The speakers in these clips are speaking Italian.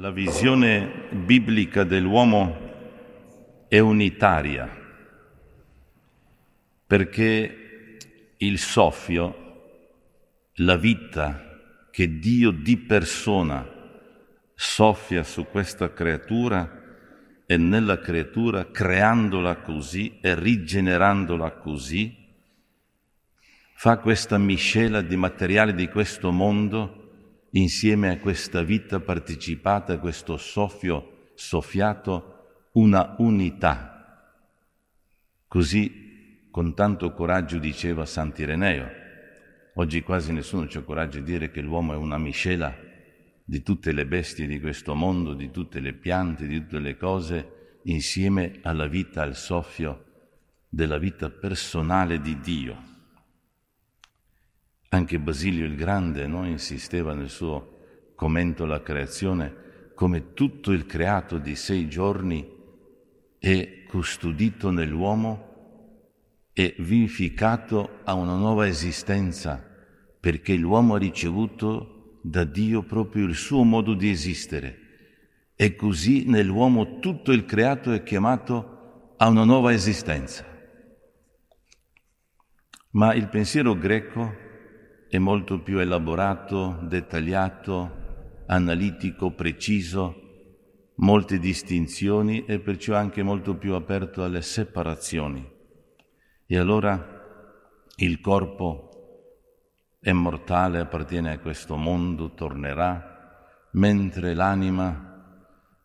La visione biblica dell'uomo è unitaria, perché il soffio, la vita che Dio di persona soffia su questa creatura e nella creatura, creandola così e rigenerandola così, fa questa miscela di materiali di questo mondo, insieme a questa vita partecipata, a questo soffio soffiato, una unità. Così con tanto coraggio diceva Sant'Ireneo. Oggi quasi nessuno c'è coraggio di dire che l'uomo è una miscela di tutte le bestie di questo mondo, di tutte le piante, di tutte le cose, insieme alla vita, al soffio della vita personale di Dio. Anche Basilio il Grande no, insisteva nel suo commento alla creazione come tutto il creato di sei giorni è custodito nell'uomo e vivificato a una nuova esistenza perché l'uomo ha ricevuto da Dio proprio il suo modo di esistere. E così nell'uomo tutto il creato è chiamato a una nuova esistenza. Ma il pensiero greco è molto più elaborato, dettagliato, analitico, preciso, molte distinzioni e perciò anche molto più aperto alle separazioni. E allora il corpo è mortale, appartiene a questo mondo, tornerà, mentre l'anima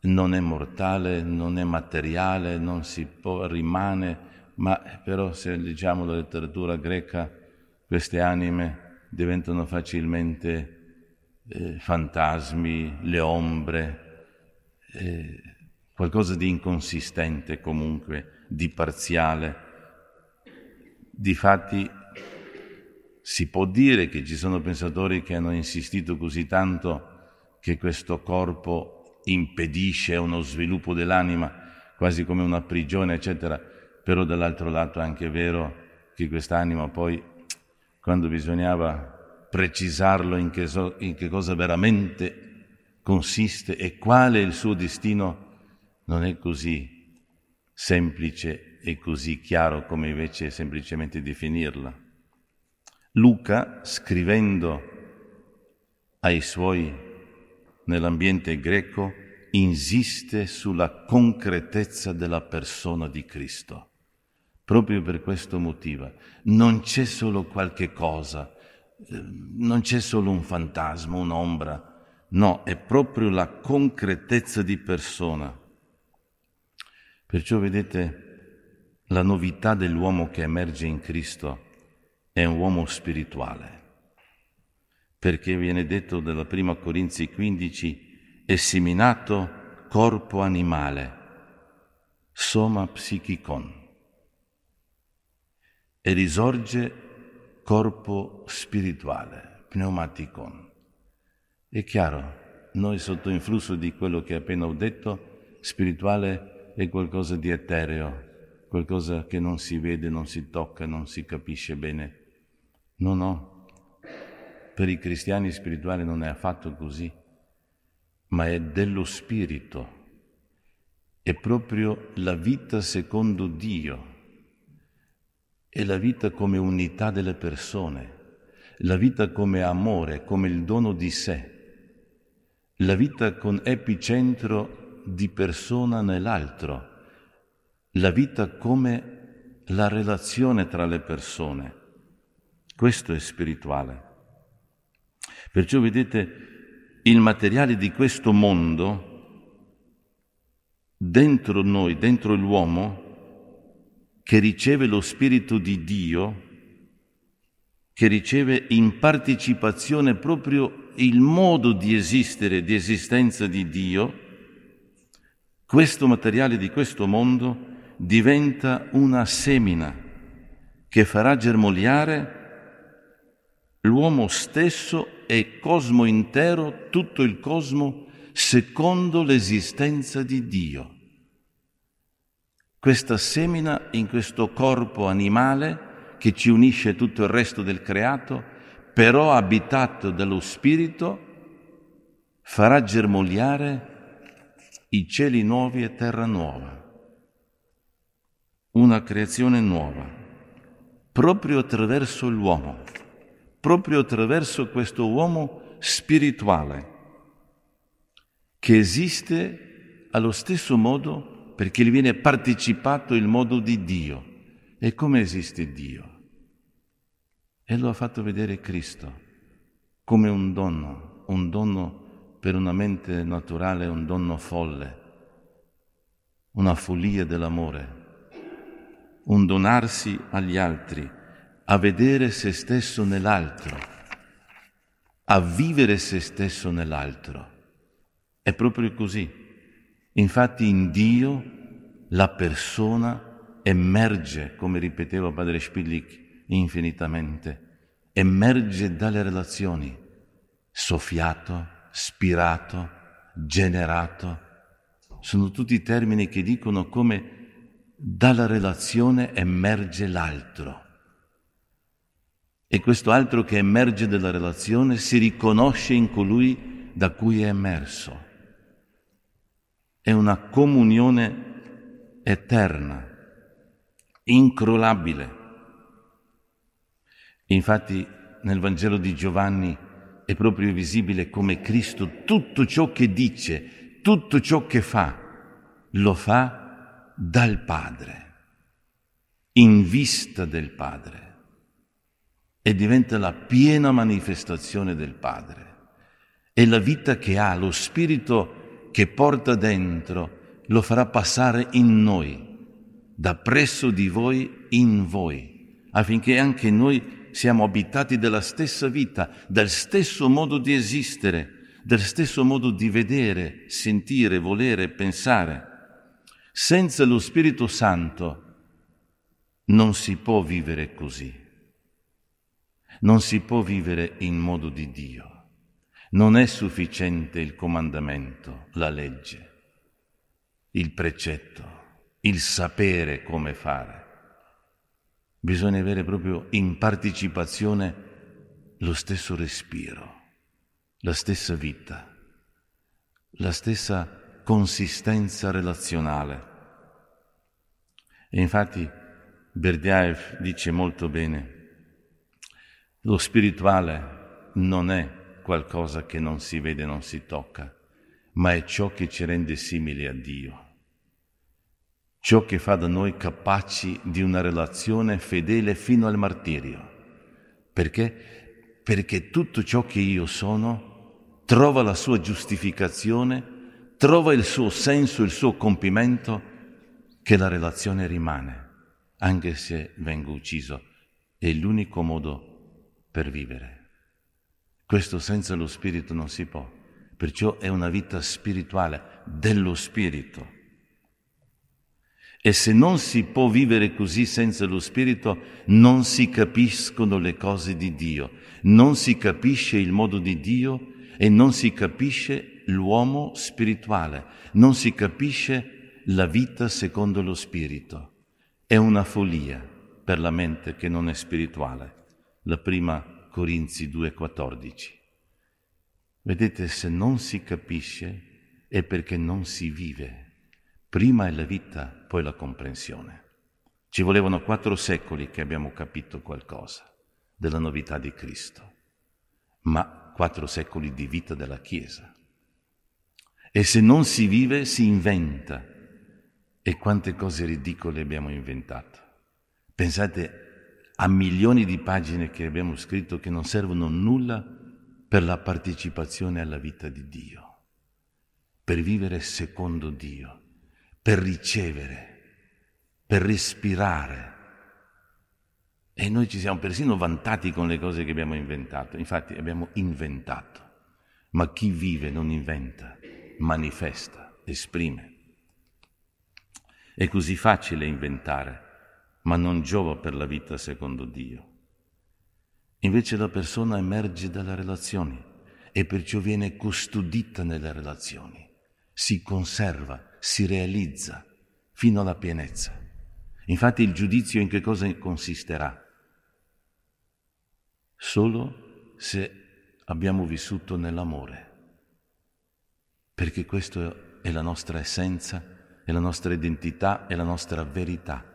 non è mortale, non è materiale, non si può, rimane, ma eh, però se leggiamo la letteratura greca, queste anime diventano facilmente eh, fantasmi, le ombre, eh, qualcosa di inconsistente comunque, di parziale. Difatti si può dire che ci sono pensatori che hanno insistito così tanto che questo corpo impedisce uno sviluppo dell'anima, quasi come una prigione, eccetera, però dall'altro lato è anche vero che quest'anima poi quando bisognava precisarlo in che, so, in che cosa veramente consiste e quale è il suo destino, non è così semplice e così chiaro come invece semplicemente definirla. Luca, scrivendo ai suoi nell'ambiente greco, insiste sulla concretezza della persona di Cristo proprio per questo motivo. Non c'è solo qualche cosa, ehm, non c'è solo un fantasma, un'ombra, no, è proprio la concretezza di persona. Perciò vedete, la novità dell'uomo che emerge in Cristo è un uomo spirituale, perché viene detto dalla prima Corinzi 15, è seminato corpo animale, soma psichicon e risorge corpo spirituale, pneumaticon. È chiaro, noi sotto influsso di quello che appena ho detto, spirituale è qualcosa di etereo, qualcosa che non si vede, non si tocca, non si capisce bene. No, no, per i cristiani spirituale non è affatto così, ma è dello spirito, è proprio la vita secondo Dio è la vita come unità delle persone, la vita come amore, come il dono di sé, la vita con epicentro di persona nell'altro, la vita come la relazione tra le persone. Questo è spirituale. Perciò vedete, il materiale di questo mondo, dentro noi, dentro l'uomo, che riceve lo Spirito di Dio, che riceve in partecipazione proprio il modo di esistere, di esistenza di Dio, questo materiale di questo mondo diventa una semina che farà germogliare l'uomo stesso e cosmo intero, tutto il cosmo, secondo l'esistenza di Dio. Questa semina in questo corpo animale che ci unisce tutto il resto del creato, però abitato dallo Spirito, farà germogliare i cieli nuovi e terra nuova, una creazione nuova, proprio attraverso l'uomo, proprio attraverso questo uomo spirituale, che esiste allo stesso modo perché gli viene partecipato il modo di Dio e come esiste Dio. E lo ha fatto vedere Cristo come un dono, un dono per una mente naturale, un dono folle, una follia dell'amore, un donarsi agli altri, a vedere se stesso nell'altro, a vivere se stesso nell'altro. È proprio così Infatti in Dio la persona emerge, come ripeteva padre Spillik infinitamente, emerge dalle relazioni, soffiato, spirato, generato. Sono tutti termini che dicono come dalla relazione emerge l'altro. E questo altro che emerge dalla relazione si riconosce in colui da cui è emerso è una comunione eterna, incrollabile. Infatti nel Vangelo di Giovanni è proprio visibile come Cristo tutto ciò che dice, tutto ciò che fa, lo fa dal Padre, in vista del Padre e diventa la piena manifestazione del Padre. È la vita che ha lo spirito che porta dentro lo farà passare in noi, da presso di voi in voi, affinché anche noi siamo abitati della stessa vita, del stesso modo di esistere, del stesso modo di vedere, sentire, volere, pensare. Senza lo Spirito Santo non si può vivere così, non si può vivere in modo di Dio non è sufficiente il comandamento, la legge, il precetto, il sapere come fare. Bisogna avere proprio in partecipazione lo stesso respiro, la stessa vita, la stessa consistenza relazionale. E infatti Berdiaev dice molto bene, lo spirituale non è qualcosa che non si vede, non si tocca, ma è ciò che ci rende simili a Dio. Ciò che fa da noi capaci di una relazione fedele fino al martirio. Perché? Perché tutto ciò che io sono trova la sua giustificazione, trova il suo senso, il suo compimento, che la relazione rimane, anche se vengo ucciso. È l'unico modo per vivere. Questo senza lo spirito non si può, perciò è una vita spirituale dello spirito. E se non si può vivere così senza lo spirito, non si capiscono le cose di Dio, non si capisce il modo di Dio e non si capisce l'uomo spirituale, non si capisce la vita secondo lo spirito. È una follia per la mente che non è spirituale. La prima Corinzi 2,14. Vedete, se non si capisce è perché non si vive. Prima è la vita, poi la comprensione. Ci volevano quattro secoli che abbiamo capito qualcosa della novità di Cristo, ma quattro secoli di vita della Chiesa. E se non si vive, si inventa. E quante cose ridicole abbiamo inventato. Pensate a milioni di pagine che abbiamo scritto che non servono nulla per la partecipazione alla vita di Dio, per vivere secondo Dio, per ricevere, per respirare. E noi ci siamo persino vantati con le cose che abbiamo inventato, infatti abbiamo inventato, ma chi vive non inventa, manifesta, esprime. È così facile inventare ma non giova per la vita secondo Dio. Invece la persona emerge dalle relazioni e perciò viene custodita nelle relazioni, si conserva, si realizza fino alla pienezza. Infatti il giudizio in che cosa consisterà? Solo se abbiamo vissuto nell'amore, perché questa è la nostra essenza, è la nostra identità, è la nostra verità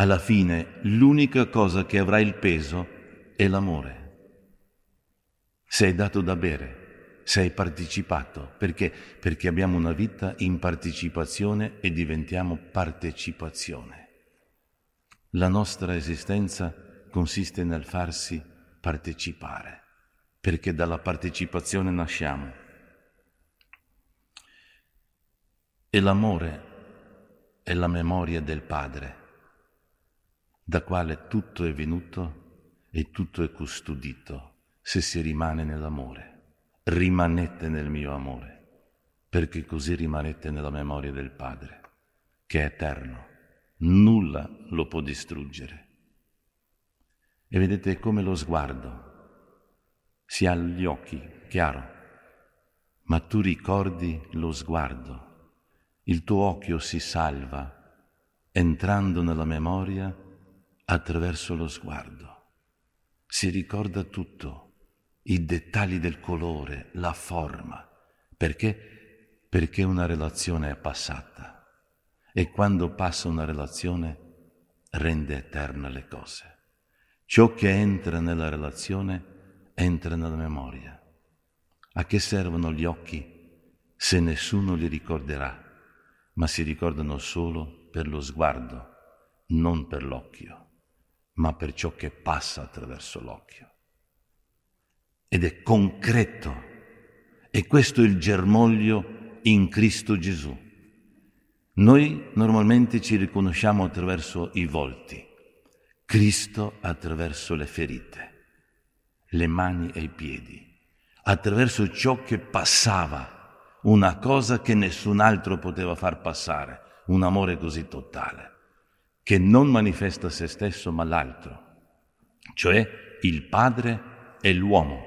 alla fine l'unica cosa che avrà il peso è l'amore. Sei dato da bere, sei partecipato, perché? Perché abbiamo una vita in partecipazione e diventiamo partecipazione. La nostra esistenza consiste nel farsi partecipare, perché dalla partecipazione nasciamo. E l'amore è la memoria del Padre da quale tutto è venuto e tutto è custodito se si rimane nell'amore. Rimanete nel mio amore, perché così rimanete nella memoria del Padre, che è eterno, nulla lo può distruggere. E vedete come lo sguardo si ha gli occhi, chiaro, ma tu ricordi lo sguardo, il tuo occhio si salva entrando nella memoria attraverso lo sguardo. Si ricorda tutto, i dettagli del colore, la forma. Perché? Perché una relazione è passata. E quando passa una relazione rende eterne le cose. Ciò che entra nella relazione entra nella memoria. A che servono gli occhi se nessuno li ricorderà, ma si ricordano solo per lo sguardo, non per l'occhio? ma per ciò che passa attraverso l'occhio. Ed è concreto. E questo è il germoglio in Cristo Gesù. Noi normalmente ci riconosciamo attraverso i volti, Cristo attraverso le ferite, le mani e i piedi, attraverso ciò che passava, una cosa che nessun altro poteva far passare, un amore così totale che non manifesta se stesso ma l'altro, cioè il Padre e l'uomo,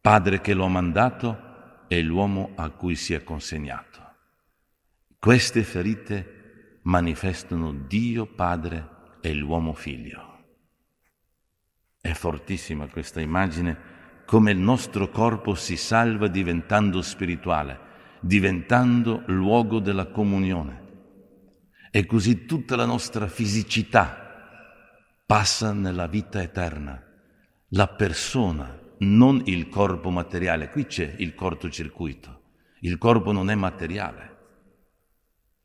Padre che lo ha mandato e l'uomo a cui si è consegnato. Queste ferite manifestano Dio Padre e l'uomo Figlio. È fortissima questa immagine come il nostro corpo si salva diventando spirituale, diventando luogo della comunione e così tutta la nostra fisicità passa nella vita eterna. La persona, non il corpo materiale. Qui c'è il cortocircuito. Il corpo non è materiale.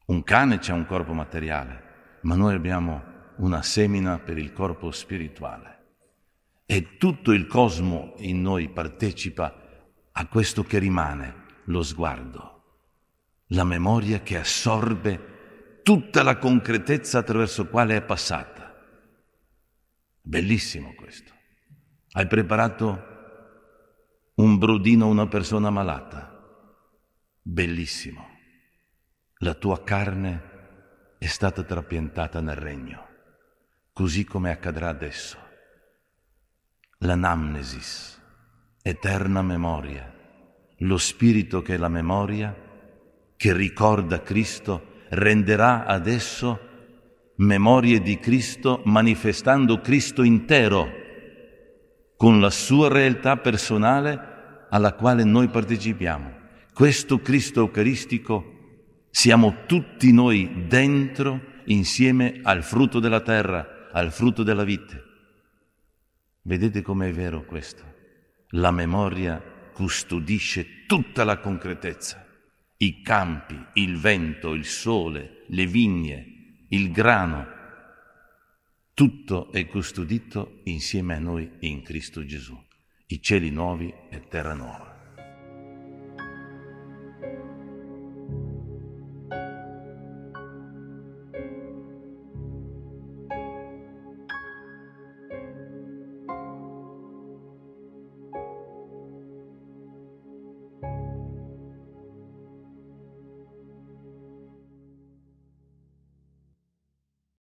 Un cane c'è un corpo materiale, ma noi abbiamo una semina per il corpo spirituale. E tutto il cosmo in noi partecipa a questo che rimane, lo sguardo, la memoria che assorbe la tutta la concretezza attraverso quale è passata. Bellissimo questo. Hai preparato un brodino a una persona malata. Bellissimo. La tua carne è stata trapiantata nel regno, così come accadrà adesso. L'anamnesis, eterna memoria, lo spirito che è la memoria, che ricorda Cristo renderà adesso memorie di Cristo manifestando Cristo intero con la sua realtà personale alla quale noi partecipiamo. Questo Cristo Eucaristico siamo tutti noi dentro insieme al frutto della terra, al frutto della vite. Vedete com'è vero questo? La memoria custodisce tutta la concretezza i campi, il vento, il sole, le vigne, il grano, tutto è custodito insieme a noi in Cristo Gesù, i cieli nuovi e terra nuova.